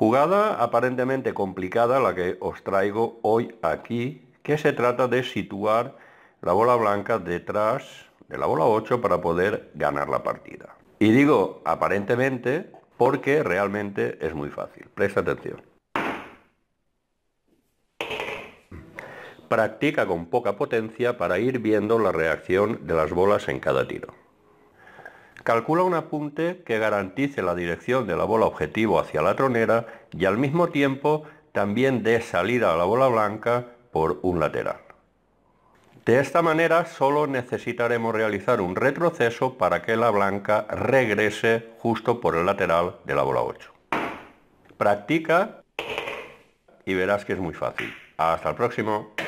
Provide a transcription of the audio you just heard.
Jugada aparentemente complicada la que os traigo hoy aquí, que se trata de situar la bola blanca detrás de la bola 8 para poder ganar la partida. Y digo aparentemente porque realmente es muy fácil. Presta atención. Practica con poca potencia para ir viendo la reacción de las bolas en cada tiro. Calcula un apunte que garantice la dirección de la bola objetivo hacia la tronera y al mismo tiempo también dé salida a la bola blanca por un lateral. De esta manera solo necesitaremos realizar un retroceso para que la blanca regrese justo por el lateral de la bola 8. Practica y verás que es muy fácil. Hasta el próximo.